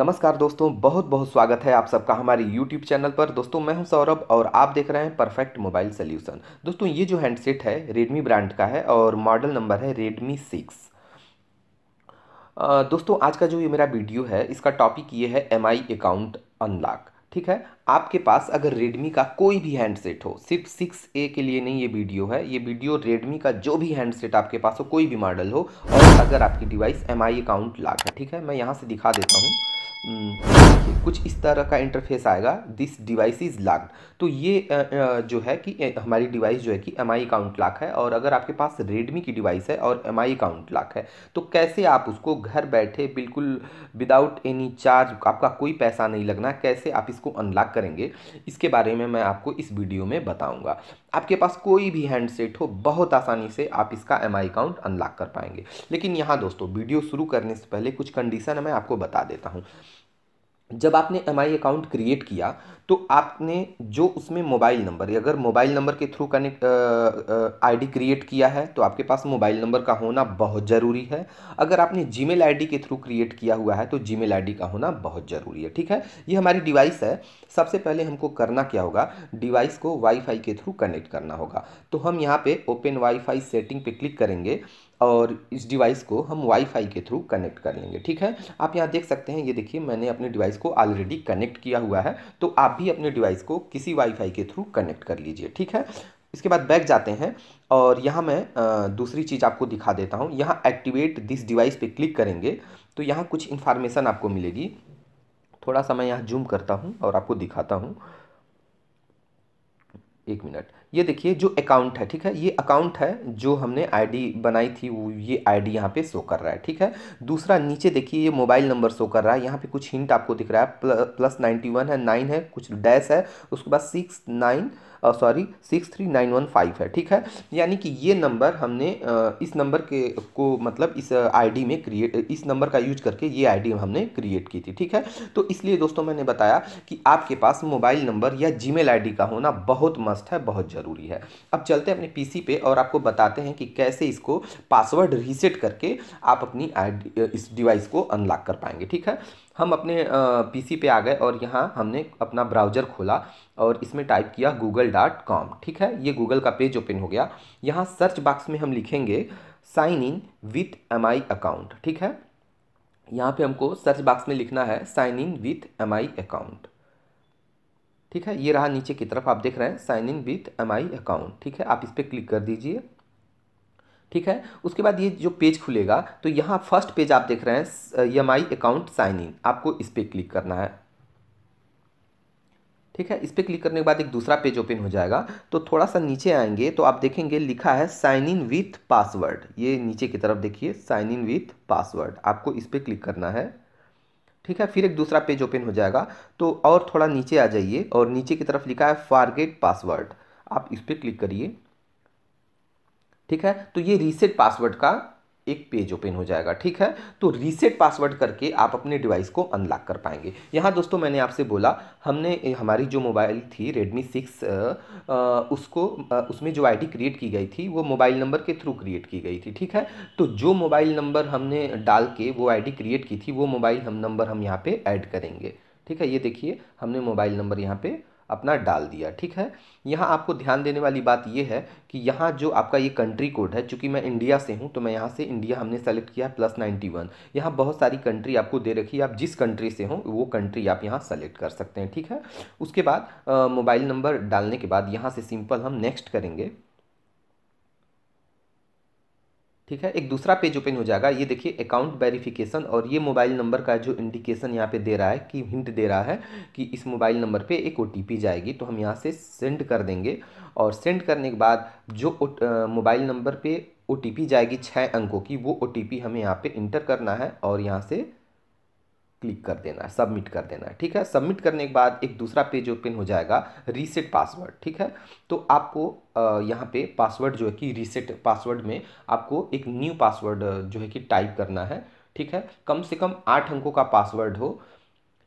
नमस्कार दोस्तों बहुत बहुत स्वागत है आप सबका हमारे YouTube चैनल पर दोस्तों मैं हूं सौरभ और आप देख रहे हैं परफेक्ट मोबाइल सोल्यूशन दोस्तों ये जो हैंडसेट है Redmi ब्रांड का है और मॉडल नंबर है Redmi 6 दोस्तों आज का जो ये मेरा वीडियो है इसका टॉपिक ये है एम अकाउंट अनलॉक ठीक है आपके पास अगर रेडमी का कोई भी हैंडसेट हो सिर्फ सिक्स ए के लिए नहीं ये वीडियो है ये वीडियो रेडमी का जो भी हैंडसेट आपके पास हो कोई भी मॉडल हो और अगर आपकी device M I account lock है ठीक है मैं यहाँ से दिखा देता हूँ हम्म। देखिए कुछ इस तरह का इंटरफेस आएगा दिस डिवाइस इज़ लॉक्ड तो ये जो है कि हमारी डिवाइस जो है कि एम आई अकाउंट लॉक है और अगर आपके पास रेडमी की डिवाइस है और एम आई अकाउंट लॉक है तो कैसे आप उसको घर बैठे बिल्कुल विदाउट एनी चार्ज आपका कोई पैसा नहीं लगना कैसे आप इसको अनलॉक करेंगे इसके बारे में मैं आपको इस वीडियो में बताऊँगा आपके पास कोई भी हैंडसेट हो बहुत आसानी से आप इसका एम आई अकाउंट अनलॉक कर पाएंगे लेकिन यहाँ दोस्तों वीडियो शुरू करने से पहले कुछ कंडीशन मैं आपको बता देता हूँ जब आपने एम आई अकाउंट क्रिएट किया तो आपने जो उसमें मोबाइल नंबर अगर मोबाइल नंबर के थ्रू कनेक्ट आईडी क्रिएट किया है तो आपके पास मोबाइल नंबर का होना बहुत ज़रूरी है अगर आपने जीमेल आईडी के थ्रू क्रिएट किया हुआ है तो जीमेल आईडी का होना बहुत ज़रूरी है ठीक है ये हमारी डिवाइस है सबसे पहले हमको करना क्या होगा डिवाइस को वाईफाई के थ्रू कनेक्ट करना होगा तो हम यहाँ पर ओपन वाईफाई सेटिंग पर क्लिक करेंगे और इस डिवाइस को हम वाईफाई के थ्रू कनेक्ट कर लेंगे ठीक है आप यहाँ देख सकते हैं ये देखिए मैंने अपने डिवाइस को ऑलरेडी कनेक्ट किया हुआ है तो आप भी अपने डिवाइस को किसी वाईफाई के थ्रू कनेक्ट कर लीजिए ठीक है इसके बाद बैक जाते हैं और यहाँ मैं दूसरी चीज़ आपको दिखा देता हूँ यहाँ एक्टिवेट दिस डिवाइस पर क्लिक करेंगे तो यहाँ कुछ इन्फॉर्मेशन आपको मिलेगी थोड़ा सा मैं यहाँ जूम करता हूँ और आपको दिखाता हूँ एक मिनट ये देखिए जो अकाउंट है ठीक है ये अकाउंट है जो हमने आईडी बनाई थी वो ये आईडी यहाँ पे शो कर रहा है ठीक है दूसरा नीचे देखिए ये मोबाइल नंबर शो कर रहा है यहाँ पे कुछ हिंट आपको दिख रहा है प्लस नाइन्टी वन है नाइन है कुछ डैश है उसके बाद six nine sorry six three nine one five है ठीक है यानी कि ये नंबर हमने इस नंबर के को मतलब इस आईडी में क्रिएट इस नंबर का यूज करके ये आईडी हमने क्रिएट की थी ठीक है तो इसलिए दोस्तों मैंने बताया कि आपके पास मोबाइल नंबर या जी मेल का होना बहुत मस्त है बहुत ज़रूरी है अब चलते हैं अपने पी पे और आपको बताते हैं कि कैसे इसको पासवर्ड रीसेट करके आप अपनी इस डिवाइस को अनलॉक कर पाएंगे ठीक है हम अपने पीसी पे आ गए और यहाँ हमने अपना ब्राउज़र खोला और इसमें टाइप किया गूगल डॉट कॉम ठीक है ये गूगल का पेज ओपन हो गया यहाँ सर्च बॉक्स में हम लिखेंगे sign in with M I account ठीक है यहाँ पे हमको सर्च बॉक्स में लिखना है sign in with M I account ठीक है ये रहा नीचे की तरफ आप देख रहे हैं sign in with M I account ठीक है आप इस पर क्लिक कर दीजिए ठीक है उसके बाद ये जो पेज खुलेगा तो यहाँ फर्स्ट पेज आप देख रहे हैं M I account sign in आपको इस पर क्लिक करना है ठीक है इस पर क्लिक करने के बाद एक दूसरा पेज ओपन हो जाएगा तो थोड़ा सा नीचे आएंगे तो आप देखेंगे लिखा है साइन इन विथ पासवर्ड ये नीचे की तरफ देखिए साइन इन विथ पासवर्ड आपको इस पर क्लिक करना है ठीक है फिर एक दूसरा पेज ओपन हो जाएगा तो और थोड़ा नीचे आ जाइए और नीचे की तरफ लिखा है फारगेट पासवर्ड आप इस पर क्लिक करिए ठीक है तो ये रीसेट पासवर्ड का एक पेज ओपन हो जाएगा ठीक है तो रीसेट पासवर्ड करके आप अपने डिवाइस को अनलॉक कर पाएंगे यहाँ दोस्तों मैंने आपसे बोला हमने हमारी जो मोबाइल थी रेडमी सिक्स उसको उसमें जो आईडी क्रिएट की गई थी वो मोबाइल नंबर के थ्रू क्रिएट की गई थी ठीक है तो जो मोबाइल नंबर हमने डाल के वो आई क्रिएट की थी वो मोबाइल हम नंबर हम यहाँ पर ऐड करेंगे ठीक है ये देखिए हमने मोबाइल नंबर यहाँ पर अपना डाल दिया ठीक है यहाँ आपको ध्यान देने वाली बात यह है कि यहाँ जो आपका ये कंट्री कोड है चूंकि मैं इंडिया से हूँ तो मैं यहाँ से इंडिया हमने सेलेक्ट किया प्लस नाइन्टी वन यहाँ बहुत सारी कंट्री आपको दे रखी है आप जिस कंट्री से हों वो कंट्री आप यहाँ सेलेक्ट कर सकते हैं ठीक है उसके बाद मोबाइल नंबर डालने के बाद यहाँ से सिंपल हम नेक्स्ट करेंगे ठीक है एक दूसरा पेज ओपन हो जाएगा ये देखिए अकाउंट वेरिफिकेशन और ये मोबाइल नंबर का जो इंडिकेशन यहाँ पे दे रहा है कि हिंट दे रहा है कि इस मोबाइल नंबर पे एक ओ जाएगी तो हम यहाँ से सेंड कर देंगे और सेंड करने के बाद जो मोबाइल नंबर पे ओ जाएगी छः अंकों की वो ओ हमें यहाँ पर इंटर करना है और यहाँ से क्लिक कर देना है सबमिट कर देना है ठीक है सबमिट करने के बाद एक दूसरा पेज ओपन हो जाएगा रीसेट पासवर्ड ठीक है तो आपको यहाँ पे पासवर्ड जो है कि रीसेट पासवर्ड में आपको एक न्यू पासवर्ड जो है कि टाइप करना है ठीक है कम से कम आठ अंकों का पासवर्ड हो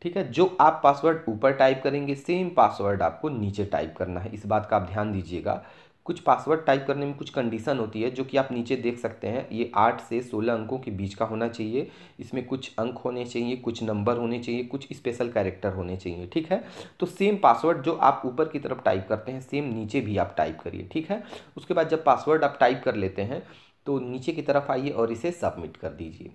ठीक है जो आप पासवर्ड ऊपर टाइप करेंगे सेम पासवर्ड आपको नीचे टाइप करना है इस बात का आप ध्यान दीजिएगा कुछ पासवर्ड टाइप करने में कुछ कंडीशन होती है जो कि आप नीचे देख सकते हैं ये आठ से सोलह अंकों के बीच का होना चाहिए इसमें कुछ अंक होने चाहिए कुछ नंबर होने चाहिए कुछ स्पेशल कैरेक्टर होने चाहिए ठीक है तो सेम पासवर्ड जो आप ऊपर की तरफ टाइप करते हैं सेम नीचे भी आप टाइप करिए ठीक है उसके बाद जब पासवर्ड आप टाइप कर लेते हैं तो नीचे की तरफ आइए और इसे सबमिट कर दीजिए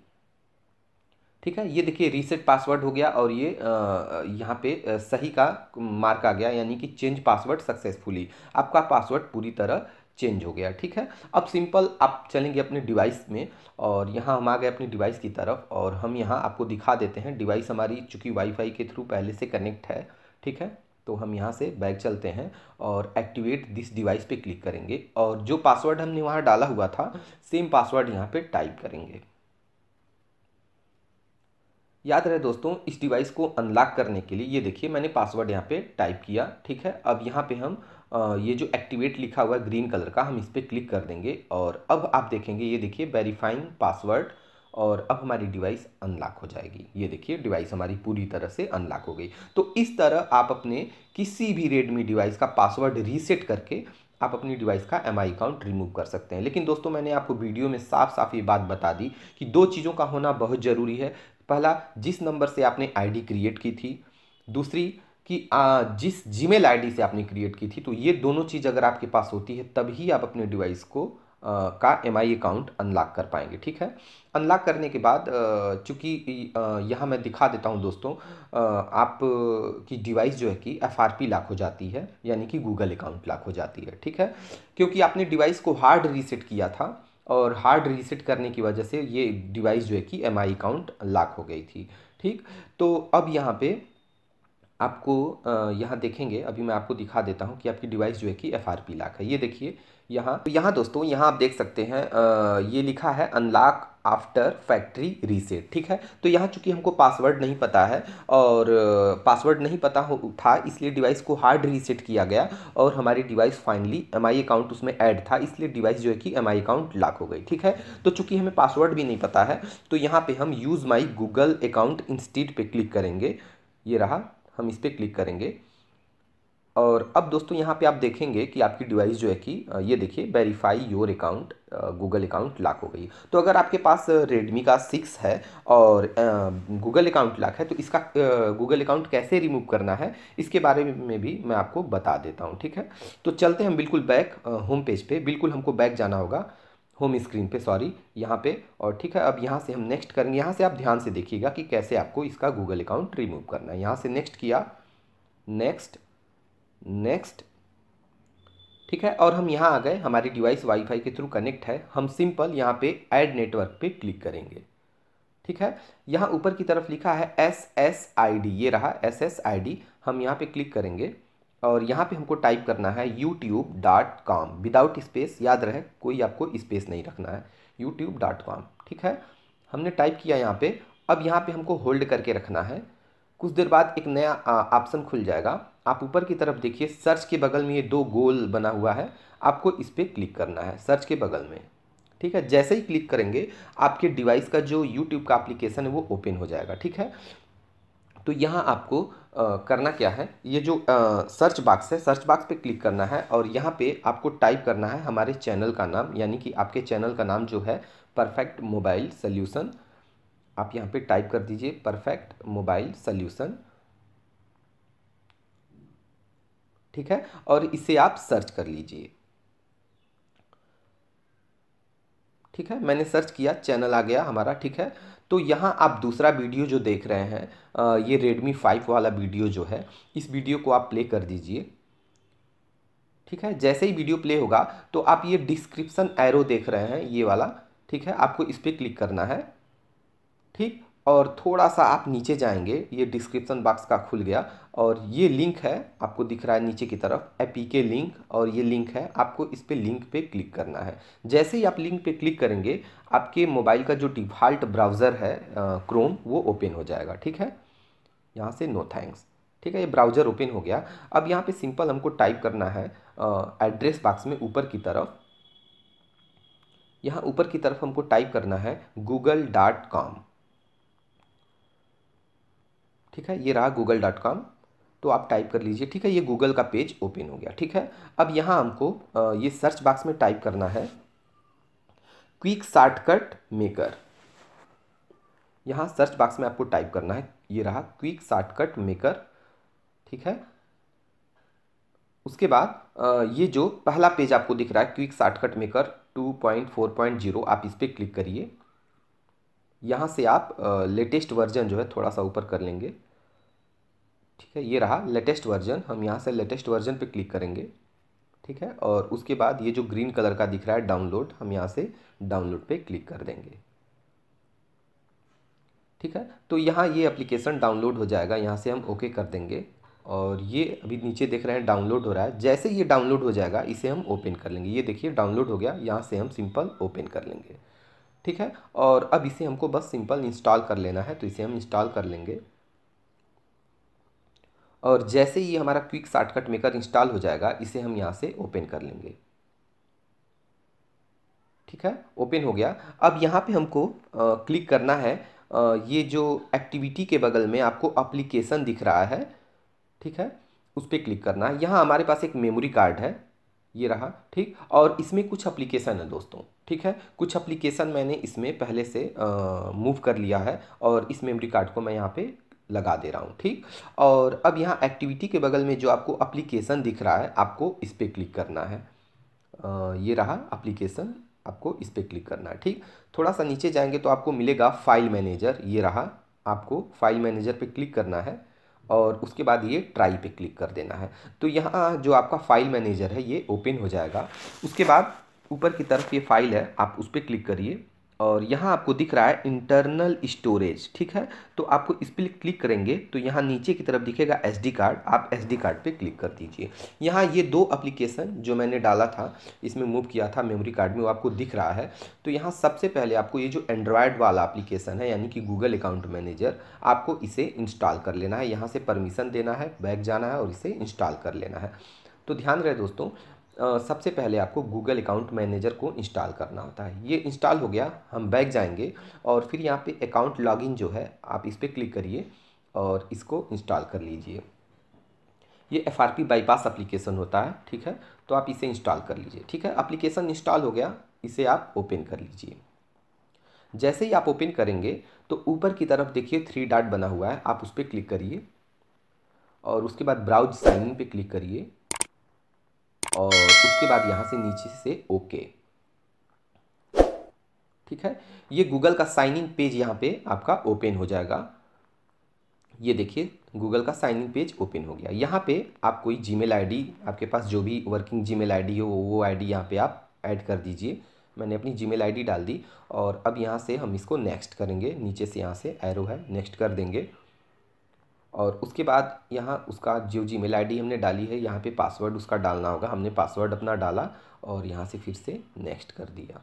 ठीक है ये देखिए रीसेट पासवर्ड हो गया और ये यहाँ पे सही का मार्क आ गया यानी कि चेंज पासवर्ड सक्सेसफुली आपका पासवर्ड पूरी तरह चेंज हो गया ठीक है अब सिंपल आप चलेंगे अपने डिवाइस में और यहाँ हम आ गए अपने डिवाइस की तरफ और हम यहाँ आपको दिखा देते हैं डिवाइस हमारी चूँकि वाईफाई के थ्रू पहले से कनेक्ट है ठीक है तो हम यहाँ से बैग चलते हैं और एक्टिवेट दिस डिवाइस पे क्लिक करेंगे और जो पासवर्ड हमने वहाँ डाला हुआ था सेम पासवर्ड यहाँ पे टाइप करेंगे याद रहे दोस्तों इस डिवाइस को अनलॉक करने के लिए ये देखिए मैंने पासवर्ड यहाँ पे टाइप किया ठीक है अब यहाँ पे हम ये जो एक्टिवेट लिखा हुआ है ग्रीन कलर का हम इस पर क्लिक कर देंगे और अब आप देखेंगे ये देखिए वेरीफाइंग पासवर्ड और अब हमारी डिवाइस अनलॉक हो जाएगी ये देखिए डिवाइस हमारी पूरी तरह से अनलॉक हो गई तो इस तरह आप अपने किसी भी रेडमी डिवाइस का पासवर्ड रीसेट करके आप अपनी डिवाइस का एम आई अकाउंट रिमूव कर सकते हैं लेकिन दोस्तों मैंने आपको वीडियो में साफ साफ ये बात बता दी कि दो चीज़ों का होना बहुत ज़रूरी है पहला जिस नंबर से आपने आईडी क्रिएट की थी दूसरी कि आ, जिस जीमेल आईडी से आपने क्रिएट की थी तो ये दोनों चीज़ अगर आपके पास होती है तभी आप अपने डिवाइस को आ, का एम आई अकाउंट अनलॉक कर पाएंगे ठीक है अनलॉक करने के बाद चूँकि यहाँ मैं दिखा देता हूँ दोस्तों आप की डिवाइस जो है कि एफ आर पी लॉक हो जाती है यानी कि गूगल अकाउंट लाख हो जाती है ठीक है क्योंकि आपने डिवाइस को हार्ड रीसेट किया था और हार्ड रीसेट करने की वजह से ये डिवाइस जो है कि एम आई अकाउंट लॉक हो गई थी ठीक तो अब यहाँ पे आपको यहाँ देखेंगे अभी मैं आपको दिखा देता हूँ कि आपकी डिवाइस जो है कि एफ आर पी लाख है ये देखिए यहाँ तो यहाँ दोस्तों यहाँ आप देख सकते हैं ये लिखा है अनलॉक आफ्टर फैक्ट्री रीसेट ठीक है तो यहाँ चूंकि हमको पासवर्ड नहीं पता है और पासवर्ड नहीं पता हो था इसलिए डिवाइस को हार्ड रीसेट किया गया और हमारी डिवाइस फाइनली एम अकाउंट उसमें ऐड था इसलिए डिवाइस जो है कि एम अकाउंट लॉक हो गई ठीक है तो चूंकि हमें पासवर्ड भी नहीं पता है तो यहाँ पर हम use my Google account instead पर क्लिक करेंगे ये रहा हम इस पर क्लिक करेंगे और अब दोस्तों यहाँ पे आप देखेंगे कि आपकी डिवाइस जो है कि ये देखिए verify your account Google account lock हो गई तो अगर आपके पास रेडमी का सिक्स है और गूगल अकाउंट लॉक है तो इसका गूगल अकाउंट कैसे रिमूव करना है इसके बारे में भी मैं आपको बता देता हूँ ठीक है तो चलते हम बिल्कुल बैक होम पेज पे बिल्कुल हमको बैक जाना होगा होम स्क्रीन पे सॉरी यहाँ पे और ठीक है अब यहाँ से हम नेक्स्ट करेंगे यहाँ से आप ध्यान से देखिएगा कि कैसे आपको इसका गूगल अकाउंट रिमूव करना है यहाँ से नेक्स्ट किया नेक्स्ट नेक्स्ट ठीक है और हम यहाँ आ गए हमारी डिवाइस वाईफाई के थ्रू कनेक्ट है हम सिंपल यहाँ पे ऐड नेटवर्क पे क्लिक करेंगे ठीक है यहाँ ऊपर की तरफ लिखा है एस एस आई डी ये रहा एस एस आई डी हम यहाँ पे क्लिक करेंगे और यहाँ पे हमको टाइप करना है YouTube dot com without space याद रहे कोई आपको स्पेस नहीं रखना है यूट्यूब डॉट कॉम ठीक है हमने टाइप किया यहाँ पे अब यहाँ पे हमको होल्ड करके रखना है कुछ देर बाद एक नया ऑप्शन खुल जाएगा आप ऊपर की तरफ देखिए सर्च के बगल में ये दो गोल बना हुआ है आपको इस पर क्लिक करना है सर्च के बगल में ठीक है जैसे ही क्लिक करेंगे आपके डिवाइस का जो यूट्यूब का एप्लीकेशन है वो ओपन हो जाएगा ठीक है तो यहाँ आपको आ, करना क्या है ये जो आ, सर्च बॉक्स है सर्च बॉक्स पे क्लिक करना है और यहाँ पे आपको टाइप करना है हमारे चैनल का नाम यानी कि आपके चैनल का नाम जो है परफेक्ट मोबाइल सल्यूसन आप यहाँ पे टाइप कर दीजिए परफेक्ट मोबाइल सल्यूसन ठीक है और इसे आप सर्च कर लीजिए ठीक है मैंने सर्च किया चैनल आ गया हमारा ठीक है तो यहाँ आप दूसरा वीडियो जो देख रहे हैं ये रेडमी फाइव वाला वीडियो जो है इस वीडियो को आप प्ले कर दीजिए ठीक है जैसे ही वीडियो प्ले होगा तो आप ये डिस्क्रिप्शन एरो देख रहे हैं ये वाला ठीक है आपको इस पर क्लिक करना है ठीक और थोड़ा सा आप नीचे जाएंगे ये डिस्क्रिप्सन बॉक्स का खुल गया और ये लिंक है आपको दिख रहा है नीचे की तरफ एपीके लिंक और ये लिंक है आपको इस पर लिंक पे क्लिक करना है जैसे ही आप लिंक पे क्लिक करेंगे आपके मोबाइल का जो डिफ़ाल्ट ब्राउज़र है क्रोम वो ओपन हो जाएगा ठीक है यहाँ से नो थैंक्स ठीक है ये ब्राउज़र ओपन हो गया अब यहाँ पर सिंपल हमको टाइप करना है एड्रेस बॉक्स में ऊपर की तरफ यहाँ ऊपर की तरफ हमको टाइप करना है गूगल डॉट कॉम ठीक है ये रहा गूगल डॉट कॉम तो आप टाइप कर लीजिए ठीक है ये गूगल का पेज ओपन हो गया ठीक है अब यहाँ हमको ये सर्च बॉक्स में टाइप करना है क्विक शार्टकट मेकर यहाँ सर्च बॉक्स में आपको टाइप करना है ये रहा क्विक शार्टकट मेकर ठीक है उसके बाद ये जो पहला पेज आपको दिख रहा है क्विक शार्टकट मेकर 2.4.0 आप इस पर क्लिक करिए यहाँ से आप लेटेस्ट वर्जन जो है थोड़ा सा ऊपर कर लेंगे ठीक है ये रहा लेटेस्ट वर्जन हम यहाँ से लेटेस्ट वर्जन पे क्लिक करेंगे ठीक है और उसके बाद ये जो ग्रीन कलर का दिख रहा है डाउनलोड हम यहाँ से डाउनलोड पे क्लिक कर देंगे ठीक है तो यहाँ ये एप्लीकेशन डाउनलोड हो जाएगा यहाँ से हम ओके कर देंगे और ये अभी नीचे देख रहे हैं डाउनलोड हो रहा है जैसे ये डाउनलोड हो जाएगा इसे हम ओपन कर लेंगे ये देखिए डाउनलोड हो गया यहाँ से हम सिंपल ओपन कर लेंगे ठीक है और अब इसे हमको बस सिंपल इंस्टॉल कर लेना है तो इसे हम इंस्टॉल कर लेंगे और जैसे ही हमारा क्विक शार्टकट मेकर इंस्टॉल हो जाएगा इसे हम यहाँ से ओपन कर लेंगे ठीक है ओपन हो गया अब यहाँ पे हमको आ, क्लिक करना है आ, ये जो एक्टिविटी के बगल में आपको अप्लीकेशन दिख रहा है ठीक है उस पर क्लिक करना है यहाँ हमारे पास एक मेमोरी कार्ड है ये रहा ठीक और इसमें कुछ अप्लीकेशन है दोस्तों ठीक है कुछ अप्लीकेशन मैंने इसमें पहले से मूव कर लिया है और इस मेमोरी कार्ड को मैं यहाँ पे लगा दे रहा हूँ ठीक और अब यहाँ एक्टिविटी के बगल में जो आपको अप्लीकेशन दिख रहा है आपको इस पर क्लिक करना है आ, ये रहा अप्लीकेशन आपको इस पर क्लिक करना है ठीक थोड़ा सा नीचे जाएंगे तो आपको मिलेगा फाइल मैनेजर ये रहा आपको फाइल मैनेजर पे क्लिक करना है और उसके बाद ये ट्राई पे क्लिक कर देना है तो यहाँ जो आपका फाइल मैनेजर है ये ओपन हो जाएगा उसके बाद ऊपर की तरफ ये फाइल है आप उस पर क्लिक करिए और यहाँ आपको दिख रहा है इंटरनल स्टोरेज ठीक है तो आपको इस पर क्लिक करेंगे तो यहाँ नीचे की तरफ दिखेगा एस कार्ड आप एस कार्ड पे क्लिक कर दीजिए यहाँ ये दो अप्लीकेशन जो मैंने डाला था इसमें मूव किया था मेमोरी कार्ड में वो आपको दिख रहा है तो यहाँ सबसे पहले आपको ये जो एंड्रॉयड वाला अप्लीकेशन है यानी कि गूगल अकाउंट मैनेजर आपको इसे इंस्टॉल कर लेना है यहाँ से परमिशन देना है बैग जाना है और इसे इंस्टॉल कर लेना है तो ध्यान रहे दोस्तों सबसे पहले आपको गूगल अकाउंट मैनेजर को इंस्टॉल करना होता है ये इंस्टॉल हो गया हम बैक जाएंगे और फिर यहाँ पे अकाउंट लॉगिन जो है आप इस पर क्लिक करिए और इसको इंस्टॉल कर लीजिए ये F R P bypass application होता है ठीक है तो आप इसे इंस्टॉल कर लीजिए ठीक है अप्लीकेशन इंस्टॉल हो गया इसे आप ओपन कर लीजिए जैसे ही आप ओपन करेंगे तो ऊपर की तरफ देखिए थ्री डाट बना हुआ है आप उस पर क्लिक करिए और उसके बाद ब्राउज साइन पे क्लिक करिए और उसके बाद यहाँ से नीचे से ओके ठीक है ये गूगल का साइन इन पेज यहाँ पे आपका ओपन हो जाएगा ये देखिए गूगल का साइन इन पेज ओपन हो गया यहाँ पे आप कोई जी मेल आपके पास जो भी वर्किंग जी मेल हो वो आईडी यहाँ पे आप ऐड कर दीजिए मैंने अपनी जी मेल डाल दी और अब यहाँ से हम इसको नेक्स्ट करेंगे नीचे से यहाँ से एरो है नेक्स्ट कर देंगे और उसके बाद यहाँ उसका जो जी मेल आई हमने डाली है यहाँ पे पासवर्ड उसका डालना होगा हमने पासवर्ड अपना डाला और यहाँ से फिर से नेक्स्ट कर दिया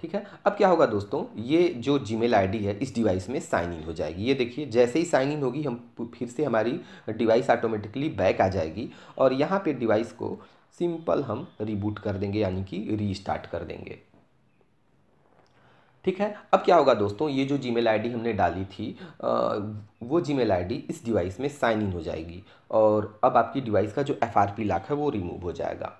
ठीक है अब क्या होगा दोस्तों ये जो जी मेल है इस डिवाइस में साइन इन हो जाएगी ये देखिए जैसे ही साइन इन होगी हम फिर से हमारी डिवाइस ऑटोमेटिकली बैक आ जाएगी और यहाँ पर डिवाइस को सिंपल हम रिबूट कर देंगे यानी कि रीस्टार्ट कर देंगे ठीक है अब क्या होगा दोस्तों ये जो जी मेल हमने डाली थी वो जी मेल इस डिवाइस में साइन इन हो जाएगी और अब आपकी डिवाइस का जो एफ आर पी लाख है वो रिमूव हो जाएगा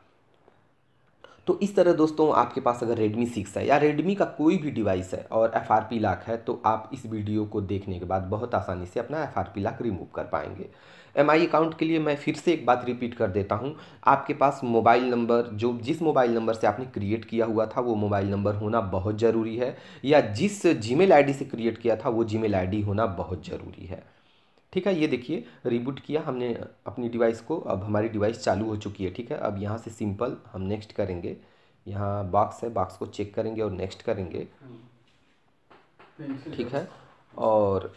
तो इस तरह दोस्तों आपके पास अगर Redmi 6 है या Redmi का कोई भी डिवाइस है और एफ आर पी लाख है तो आप इस वीडियो को देखने के बाद बहुत आसानी से अपना F R P lock remove कर पाएंगे एम आई अकाउंट के लिए मैं फिर से एक बात रिपीट कर देता हूँ आपके पास मोबाइल नंबर जो जिस मोबाइल नंबर से आपने क्रिएट किया हुआ था वो मोबाइल नंबर होना बहुत ज़रूरी है या जिस जी मेल से क्रिएट किया था वो जी मेल होना बहुत ज़रूरी है ठीक है ये देखिए रिबूट किया हमने अपनी डिवाइस को अब हमारी डिवाइस चालू हो चुकी है ठीक है अब यहाँ से सिंपल हम नेक्स्ट करेंगे यहाँ बॉक्स है बॉक्स को चेक करेंगे और नेक्स्ट करेंगे ठीक है और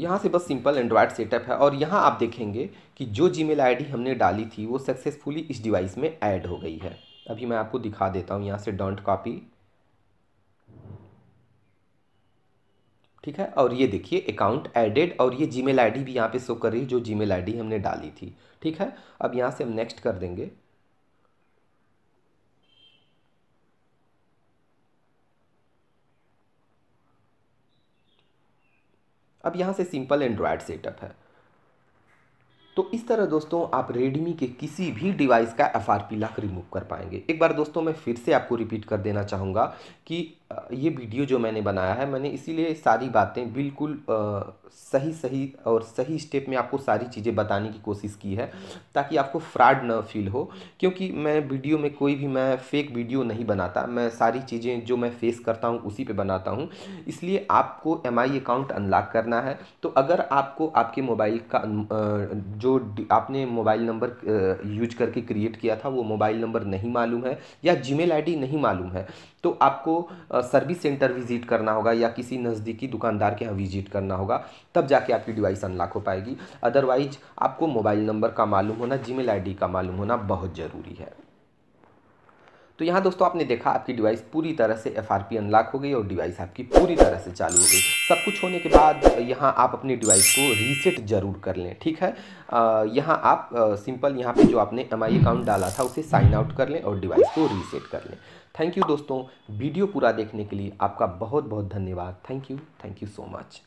यहाँ से बस सिंपल एंड्रॉयड सेटअप है और यहाँ आप देखेंगे कि जो जीमेल आईडी हमने डाली थी वो सक्सेसफुली इस डिवाइस में ऐड हो गई है अभी मैं आपको दिखा देता हूँ यहाँ से डोंट कॉपी ठीक है और ये देखिए अकाउंट एडेड और ये जीमेल आईडी भी यहाँ पे शो कर रही है जो जीमेल आईडी हमने डाली थी ठीक है अब यहाँ से हम नेक्स्ट कर देंगे अब यहाँ से सिंपल एंड्रॉयड सेटअप है तो इस तरह दोस्तों आप रेडमी के किसी भी डिवाइस का F R P lock remove कर पाएंगे एक बार दोस्तों मैं फिर से आपको रिपीट कर देना चाहूँगा कि ये वीडियो जो मैंने बनाया है मैंने इसीलिए सारी बातें बिल्कुल आ, सही सही और सही स्टेप में आपको सारी चीज़ें बताने की कोशिश की है ताकि आपको फ्रॉड न फील हो क्योंकि मैं वीडियो में कोई भी मैं फेक वीडियो नहीं बनाता मैं सारी चीज़ें जो मैं फेस करता हूँ उसी पर बनाता हूँ इसलिए आपको एम अकाउंट अनलॉक करना है तो अगर आपको आपके मोबाइल का जो जो आपने मोबाइल नंबर यूज करके क्रिएट किया था वो मोबाइल नंबर नहीं मालूम है या जीमेल आईडी नहीं मालूम है तो आपको सर्विस सेंटर विजिट करना होगा या किसी नज़दीकी दुकानदार के यहाँ विजिट करना होगा तब जाके आपकी डिवाइस अनलॉक हो पाएगी अदरवाइज आपको मोबाइल नंबर का मालूम होना जी मेल का मालूम होना बहुत ज़रूरी है तो यहाँ दोस्तों आपने देखा आपकी डिवाइस पूरी तरह से एफ अनलॉक हो गई और डिवाइस आपकी पूरी तरह से चालू हो गई सब कुछ होने के बाद यहाँ आप अपनी डिवाइस को रीसेट ज़रूर कर लें ठीक है यहाँ आप सिंपल यहाँ पे जो आपने एम अकाउंट डाला था उसे साइन आउट कर लें और डिवाइस को रीसेट कर लें थैंक यू दोस्तों वीडियो पूरा देखने के लिए आपका बहुत बहुत धन्यवाद thank you thank you so much